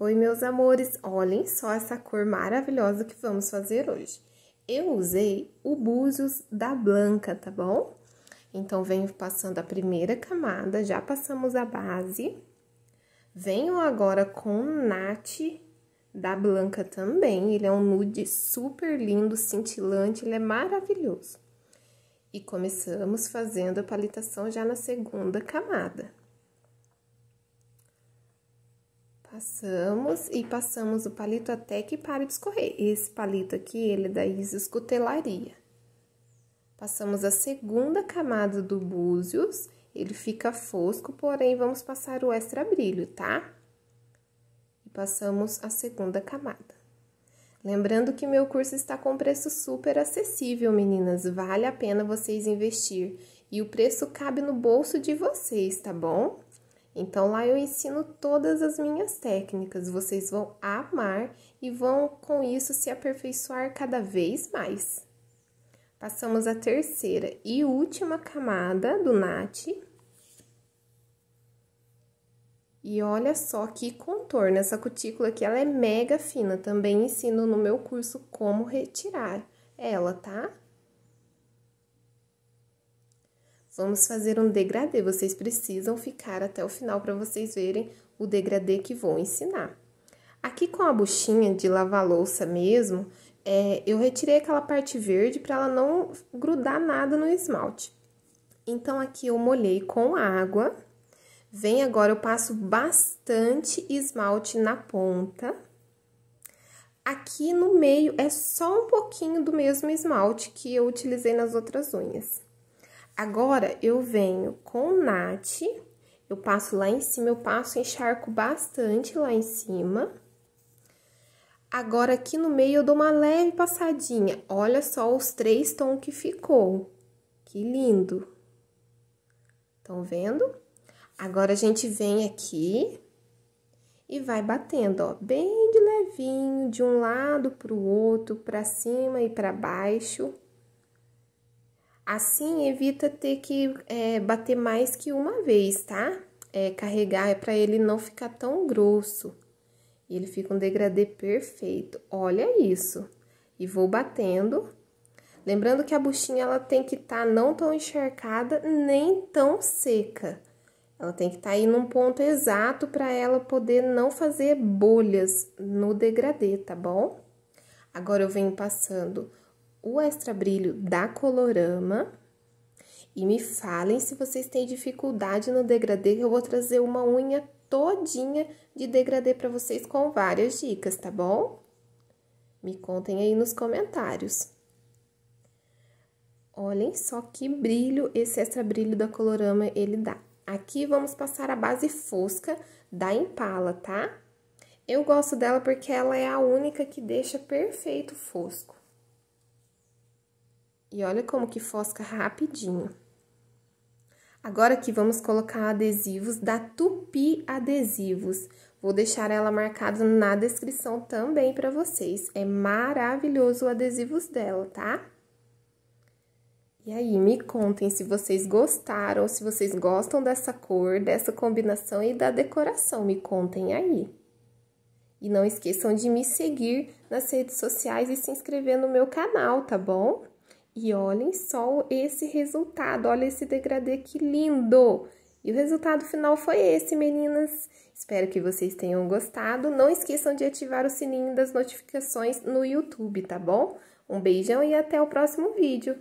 Oi, meus amores, olhem só essa cor maravilhosa que vamos fazer hoje. Eu usei o búzios da Blanca, tá bom? Então, venho passando a primeira camada, já passamos a base. Venho agora com o Nath da Blanca também, ele é um nude super lindo, cintilante, ele é maravilhoso. E começamos fazendo a palitação já na segunda camada. Passamos e passamos o palito até que pare de escorrer. Esse palito aqui, ele é da Isis Cutelaria. Passamos a segunda camada do búzios, ele fica fosco, porém vamos passar o extra brilho, tá? E passamos a segunda camada. Lembrando que meu curso está com preço super acessível, meninas, vale a pena vocês investir e o preço cabe no bolso de vocês, tá bom? Então lá eu ensino todas as minhas técnicas, vocês vão amar e vão com isso se aperfeiçoar cada vez mais. Passamos à terceira e última camada do Nati E olha só que contorno, essa cutícula aqui ela é mega fina, também ensino no meu curso como retirar ela, tá? Vamos fazer um degradê, vocês precisam ficar até o final para vocês verem o degradê que vou ensinar. Aqui com a buchinha de lavar louça mesmo, é, eu retirei aquela parte verde para ela não grudar nada no esmalte. Então, aqui eu molhei com água. Vem agora, eu passo bastante esmalte na ponta. Aqui no meio é só um pouquinho do mesmo esmalte que eu utilizei nas outras unhas. Agora, eu venho com nate, eu passo lá em cima, eu passo, encharco bastante lá em cima. Agora, aqui no meio, eu dou uma leve passadinha. Olha só os três tons que ficou. Que lindo! Estão vendo? Agora, a gente vem aqui e vai batendo, ó, bem de levinho, de um lado para o outro, para cima e para baixo. Assim, evita ter que é, bater mais que uma vez, tá? É, carregar é para ele não ficar tão grosso. E ele fica um degradê perfeito. Olha isso. E vou batendo. Lembrando que a buchinha ela tem que estar tá não tão encharcada nem tão seca. Ela tem que estar tá aí num ponto exato para ela poder não fazer bolhas no degradê, tá bom? Agora eu venho passando o extra brilho da Colorama e me falem se vocês têm dificuldade no degradê, que eu vou trazer uma unha todinha de degradê para vocês com várias dicas, tá bom? Me contem aí nos comentários. Olhem só que brilho esse extra brilho da Colorama ele dá. Aqui vamos passar a base fosca da Impala, tá? Eu gosto dela porque ela é a única que deixa perfeito fosco. E olha como que fosca rapidinho. Agora aqui vamos colocar adesivos da Tupi Adesivos. Vou deixar ela marcada na descrição também para vocês. É maravilhoso o adesivos dela, tá? E aí, me contem se vocês gostaram, se vocês gostam dessa cor, dessa combinação e da decoração. Me contem aí. E não esqueçam de me seguir nas redes sociais e se inscrever no meu canal, tá bom? E olhem só esse resultado, olha esse degradê que lindo! E o resultado final foi esse, meninas. Espero que vocês tenham gostado. Não esqueçam de ativar o sininho das notificações no YouTube, tá bom? Um beijão e até o próximo vídeo.